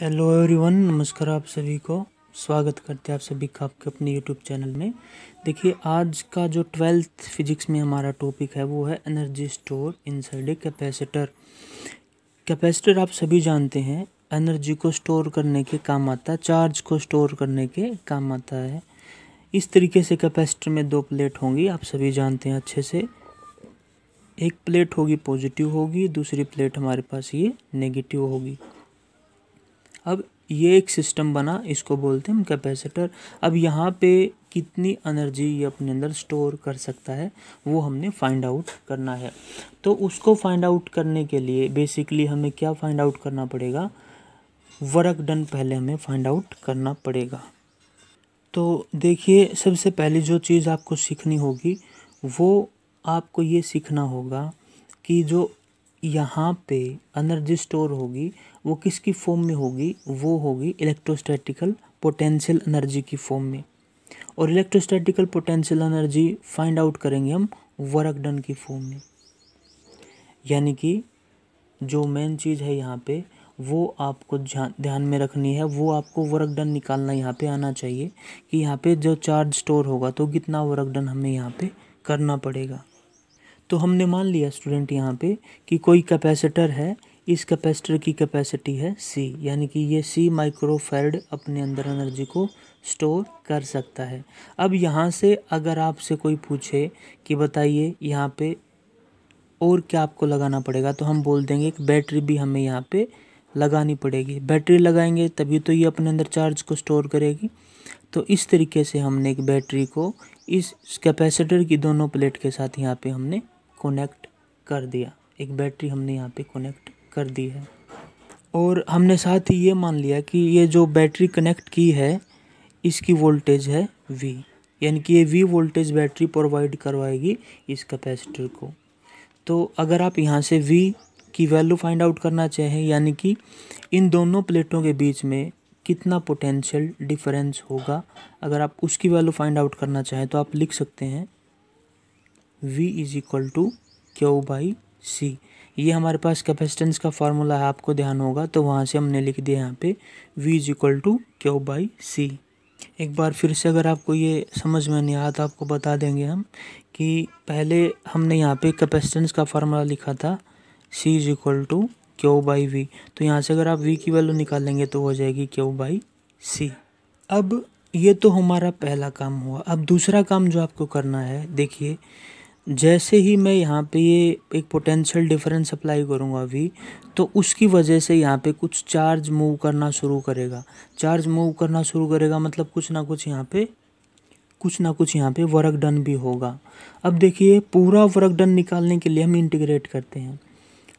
hello everyone नमस्कार आप सभी को स्वागत करते हैं आप सभी का आपके अपने यूट्यूब चैनल में देखिए आज का जो ट्वेल्थ फिजिक्स में हमारा टॉपिक है वो है energy store inside a capacitor capacitor आप सभी जानते हैं एनर्जी को स्टोर करने के काम आता है चार्ज को स्टोर करने के काम आता है इस तरीके से कैपेसिटर में दो प्लेट होंगी आप सभी जानते हैं अच्छे से एक प्लेट होगी पॉजिटिव होगी दूसरी प्लेट हमारे पास ये नेगेटिव होगी अब ये एक सिस्टम बना इसको बोलते हैं हम कैपेसिटर अब यहाँ पे कितनी एनर्जी ये अपने अंदर स्टोर कर सकता है वो हमने फाइंड आउट करना है तो उसको फाइंड आउट करने के लिए बेसिकली हमें क्या फाइंड आउट करना पड़ेगा वर्क डन पहले हमें फाइंड आउट करना पड़ेगा तो देखिए सबसे पहले जो चीज़ आपको सीखनी होगी वो आपको ये सीखना होगा कि जो यहाँ पे एनर्जी स्टोर होगी वो किसकी फॉर्म में होगी वो होगी इलेक्ट्रोस्टैटिकल पोटेंशियल एनर्जी की फॉर्म में और electrostatical potential energy find out करेंगे हम वर्क डन की फॉर्म में यानी कि जो मेन चीज़ है यहाँ पे वो आपको ध्यान में रखनी है वो आपको वर्क डन निकालना यहाँ पे आना चाहिए कि यहाँ पे जो चार्ज स्टोर होगा तो कितना वर्क डन हमें यहाँ पे करना पड़ेगा तो हमने मान लिया स्टूडेंट यहाँ पे कि कोई कैपेसिटर है इस कैपेसिटर की कैपेसिटी है सी यानी कि ये सी माइक्रोफेरड अपने अंदर एनर्जी को स्टोर कर सकता है अब यहाँ से अगर आपसे कोई पूछे कि बताइए यहाँ पे और क्या आपको लगाना पड़ेगा तो हम बोल देंगे कि बैटरी भी हमें यहाँ पे लगानी पड़ेगी बैटरी लगाएंगे तभी तो ये अपने अंदर चार्ज को स्टोर करेगी तो इस तरीके से हमने एक बैटरी को इस कैपेसिटर की दोनों प्लेट के साथ यहाँ पे हमने कनेक्ट कर दिया एक बैटरी हमने यहाँ पे कनेक्ट कर दी है और हमने साथ ही ये मान लिया कि ये जो बैटरी कनेक्ट की है इसकी वोल्टेज है वी यानी कि ये वी वोल्टेज बैटरी प्रोवाइड करवाएगी इस कैपेसिटर को तो अगर आप यहाँ से वी की वैल्यू फाइंड आउट करना चाहें यानी कि इन दोनों प्लेटों के बीच में कितना पोटेंशियल डिफरेंस होगा अगर आप उसकी वैल्यू फाइंड आउट करना चाहें तो आप लिख सकते हैं V is equal to Q by C ये हमारे पास कैपेसिटेंस का फार्मूला है आपको ध्यान होगा तो वहाँ से हमने लिख दिया यहाँ पे V is equal to Q by C एक बार फिर से अगर आपको ये समझ में नहीं आया तो आपको बता देंगे हम कि पहले हमने यहाँ पे कैपेसिटेंस का फार्मूला लिखा था C is equal to Q by V तो यहाँ से अगर आप V की वैल्यू निकालेंगे तो हो जाएगी क्यू बाई सी अब ये तो हमारा पहला काम हुआ अब दूसरा काम जो आपको करना है देखिए जैसे ही मैं यहाँ पे ये एक पोटेंशियल डिफरेंस अप्लाई करूँगा अभी तो उसकी वजह से यहाँ पे कुछ चार्ज मूव करना शुरू करेगा चार्ज मूव करना शुरू करेगा मतलब कुछ ना कुछ यहाँ पे कुछ ना कुछ यहाँ पे वर्क डन भी होगा अब देखिए पूरा वर्क डन निकालने के लिए हम इंटीग्रेट करते हैं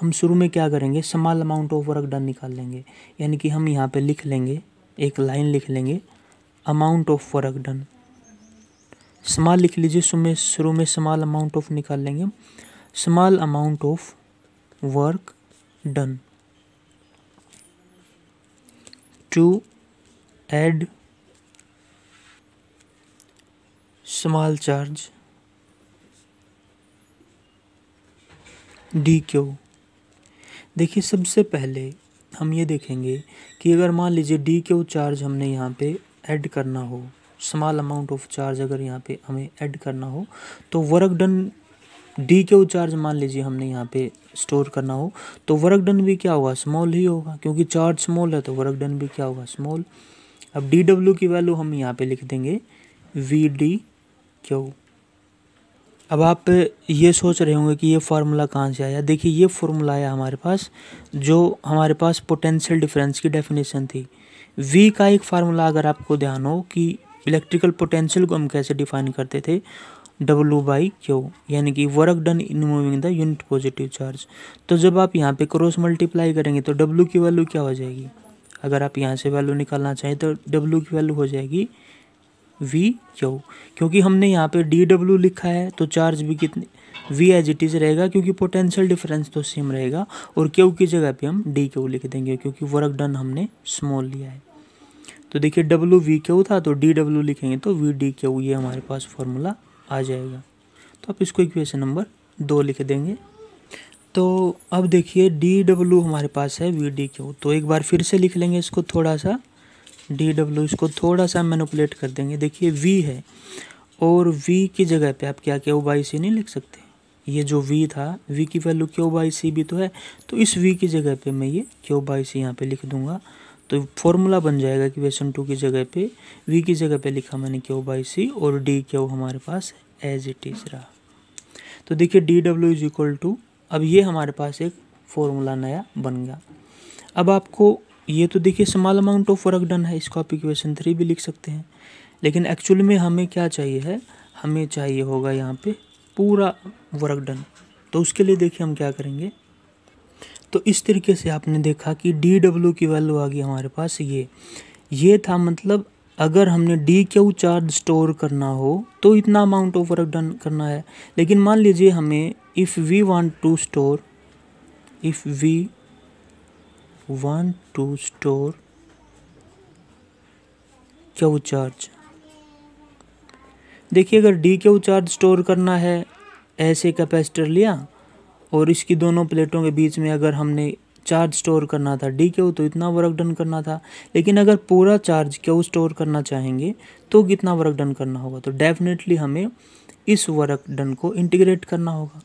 हम शुरू में क्या करेंगे समाल अमाउंट ऑफ वर्क डन निकाल लेंगे यानी कि हम यहाँ पर लिख लेंगे एक लाइन लिख लेंगे amount of work done small लिख लीजिए शुरू में शुरू में स्मॉल अमाउंट ऑफ निकाल लेंगे small amount of work done to add small charge D Q देखिए सबसे पहले हम ये देखेंगे कि अगर मान लीजिए डी क्यू चार्ज हमने यहाँ पे ऐड करना हो स्मॉल अमाउंट ऑफ चार्ज अगर यहाँ पे हमें ऐड करना हो तो वर्क डन डी के चार्ज मान लीजिए हमने यहाँ पे स्टोर करना हो तो वर्क डन भी क्या होगा स्मॉल ही होगा क्योंकि चार्ज स्मॉल है तो वर्क डन भी क्या होगा स्मॉल अब डी डब्ल्यू की वैल्यू हम यहाँ पे लिख देंगे वी डी क्यू अब आप ये सोच रहे होंगे कि ये फार्मूला कहाँ से आया देखिए ये फार्मूला आया हमारे पास जो हमारे पास पोटेंशियल डिफरेंस की डेफिनेशन थी वी का एक फार्मूला अगर आपको ध्यान हो कि इलेक्ट्रिकल पोटेंशियल को हम कैसे डिफाइन करते थे डब्लू बाई क्यू यानी कि work done in moving the unit positive charge तो जब आप यहाँ पे क्रॉस मल्टीप्लाई करेंगे तो डब्लू की वैल्यू क्या हो जाएगी अगर आप यहाँ से वैल्यू निकालना चाहें तो डब्लू की वैल्यू हो जाएगी वी क्यू क्योंकि हमने यहाँ पे डी डब्ल्यू लिखा है तो चार्ज भी कितने वी एज इट इज़ रहेगा क्योंकि पोटेंशियल डिफरेंस तो सेम रहेगा और क्यू की जगह पे हम डी क्यू लिख देंगे क्योंकि वर्क डन हमने स्मॉल लिया है तो देखिए डब्ल्यू वी क्यू था तो डी डब्ल्यू लिखेंगे तो वी डी क्यू ये हमारे पास फॉर्मूला आ जाएगा तो आप इसको इक्वेशन नंबर दो लिख देंगे तो अब देखिए डी डब्ल्यू हमारे पास है वी डी क्यू तो एक बार फिर से लिख लेंगे इसको थोड़ा सा डी डब्ल्यू इसको थोड़ा सा मैनुपलेट कर देंगे देखिए वी है और वी की जगह पे आप क्या क्यू बाई सी नहीं लिख सकते ये जो वी था वी की वैल्यू क्यू बाई सी भी तो है तो इस वी की जगह पे मैं ये क्यू बाई सी यहाँ पे लिख दूंगा तो फॉर्मूला बन जाएगा कि क्वेश्चन टू की जगह पे वी की जगह पे लिखा मैंने ओ बाई सी और डी ओ हमारे पास एज इट इज रहा तो देखिए D W is equal to अब ये हमारे पास एक फॉर्मूला नया बन गया अब आपको ये तो देखिए small amount of work done है इसको आप इक्वेशन थ्री भी लिख सकते हैं लेकिन एक्चुअल में हमें क्या चाहिए है हमें चाहिए होगा यहाँ पे पूरा वर्क डन तो उसके लिए देखिए हम क्या करेंगे तो इस तरीके से आपने देखा कि डी डब्ल्यू की वैल्यू आ गई हमारे पास ये ये था मतलब अगर हमने डी क्यू चार्ज स्टोर करना हो तो इतना अमाउंट ऑफ वर्क डन करना है लेकिन मान लीजिए हमें if we want to store if we want to store Q charge देखिए अगर डी क्यू चार्ज स्टोर करना है ऐसे कैपेसिटर लिया और इसकी दोनों प्लेटों के बीच में अगर हमने चार्ज स्टोर करना था डी क्यू तो इतना वर्क डन करना था लेकिन अगर पूरा चार्ज क्यू स्टोर करना चाहेंगे तो कितना वर्क डन करना होगा तो डेफिनेटली हमें इस वर्क डन को इंटीग्रेट करना होगा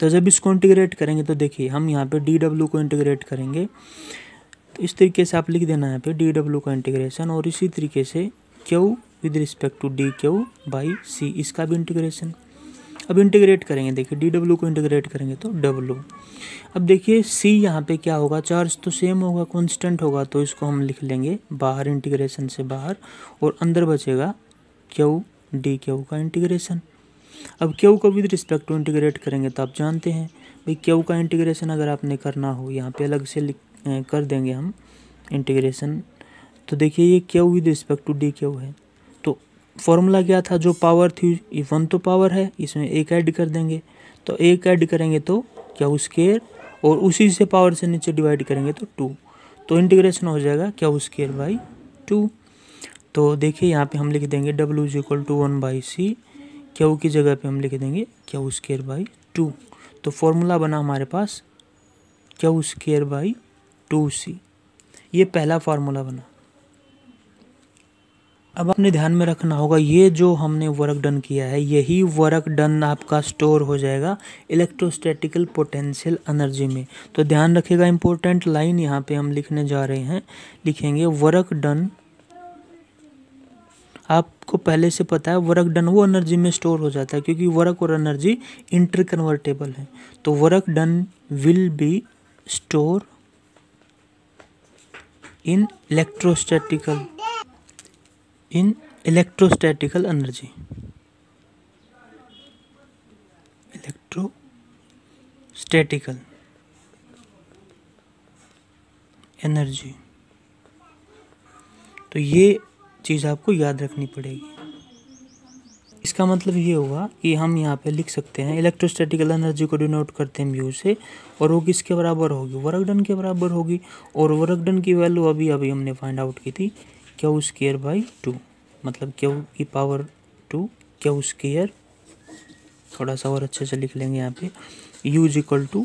तो जब इसको इंटीग्रेट करेंगे तो देखिए हम यहाँ पे डी डब्ल्यू को इंटीग्रेट करेंगे तो इस तरीके से आप लिख देना यहाँ पे डी डब्ल्यू का इंटीग्रेशन और इसी तरीके से Q with respect to D Q by C इसका भी इंटीग्रेशन अब इंटीग्रेट करेंगे देखिए डी डब्ल्यू को इंटीग्रेट करेंगे तो डब्ल्यू अब देखिए सी यहाँ पे क्या होगा चार्ज तो सेम होगा कॉन्स्टेंट होगा तो इसको हम लिख लेंगे बाहर इंटीग्रेशन से बाहर और अंदर बचेगा क्यू डी क्यू का इंटीग्रेशन अब क्यू को विद रिस्पेक्ट टू इंटीग्रेट करेंगे तो आप जानते हैं भाई क्यू का इंटीग्रेशन अगर आपने करना हो यहाँ पे अलग से कर देंगे हम इंटीग्रेशन तो देखिए ये Q with respect to D Q है फॉर्मूला क्या था जो पावर थी ये वन तो पावर है इसमें एक ऐड कर देंगे तो एक ऐड करेंगे तो क्या स्केयर और उसी से पावर से नीचे डिवाइड करेंगे तो टू तो इंटीग्रेशन हो जाएगा क्या स्केयर बाई टू तो देखिए यहाँ पे हम लिख देंगे W is equal to one by C Q की जगह पे हम लिख देंगे क्यू स्केयर बाई टू तो फॉर्मूला बना हमारे पास Q square by two C ये पहला फार्मूला बना अब आपने ध्यान में रखना होगा ये जो हमने वर्क डन किया है यही वर्क डन आपका स्टोर हो जाएगा इलेक्ट्रोस्टैटिकल पोटेंशियल एनर्जी में तो ध्यान रखिएगा इंपॉर्टेंट लाइन यहाँ पे हम लिखने जा रहे हैं लिखेंगे वर्क डन आपको पहले से पता है वर्क डन वो एनर्जी में स्टोर हो जाता है क्योंकि वर्क और एनर्जी इंटर कन्वर्टेबल है तो work done will be store in electrostatical electrostatical energy electrostatical energy तो ये चीज़ आपको याद रखनी पड़ेगी इसका मतलब ये हुआ कि हम यहाँ पे लिख सकते हैं इलेक्ट्रोस्टैटिकल एनर्जी को डिनोट करते हैं म्यू से और वो किसके बराबर होगी वर्क डन के बराबर होगी और वर्क डन की वैल्यू अभी अभी हमने फाइंड आउट की थी क्यू स्केयर बाई टू मतलब क्यू की पावर टू क्यू स्केयर थोड़ा सा और अच्छे से लिख लेंगे यहाँ पे u is equal to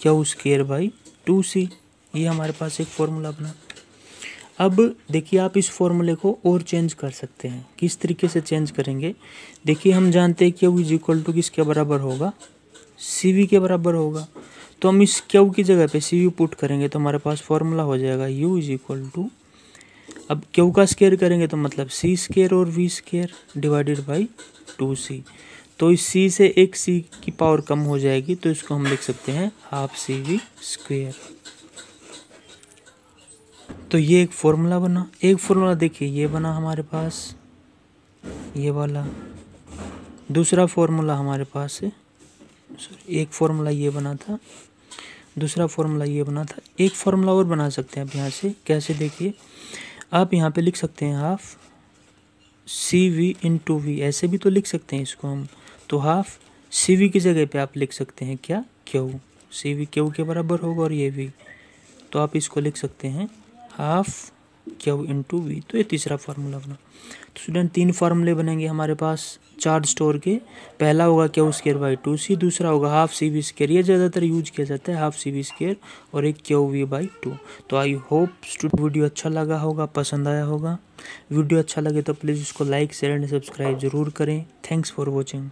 Q square by two C ये हमारे पास एक फॉर्मूला बना अब देखिए आप इस फॉर्मूले को और चेंज कर सकते हैं किस तरीके से चेंज करेंगे देखिए हम जानते हैं क्यू इज इक्वल टू किसके बराबर होगा सी वी के बराबर होगा तो हम इस क्यू की जगह पे सी यू पुट करेंगे तो हमारे पास फॉर्मूला हो जाएगा यू इज इक्वल टू अब क्यू का स्केयर करेंगे तो मतलब सी स्केयर और V square divided by two C तो इस सी से एक सी की पावर कम हो जाएगी तो इसको हम लिख सकते हैं हाफ सी वी स्क्वेयर तो ये एक फॉर्मूला बना एक फॉर्मूला देखिए ये बना हमारे पास ये वाला दूसरा फॉर्मूला हमारे पास है सॉरी एक फॉर्मूला ये बना था दूसरा फॉर्मूला ये बना था एक फॉर्मूला और बना सकते हैं आप यहाँ से कैसे देखिए आप यहाँ पे लिख सकते हैं half C V into V ऐसे भी तो लिख सकते हैं इसको हम तो हाफ सी वी की जगह पे आप लिख सकते हैं क्या क्यू सी वी क्यू के बराबर होगा और ये वी तो आप इसको लिख सकते हैं half Q into V तो ये तीसरा फार्मूला बना तो स्टूडेंट तीन फार्मूले बनेंगे हमारे पास चार स्टोर के पहला होगा Q square by two C दूसरा होगा हाफ सी वी स्केयर ये ज़्यादातर यूज किया जाता है हाफ सी वी स्केयर और एक क्यू वी बाई टू तो आई होप स्टूडेंट वीडियो अच्छा लगा होगा पसंद आया होगा वीडियो अच्छा लगे तो प्लीज़ उसको लाइक शेयर एंड सब्सक्राइब ज़रूर करें थैंक्स फॉर वॉचिंग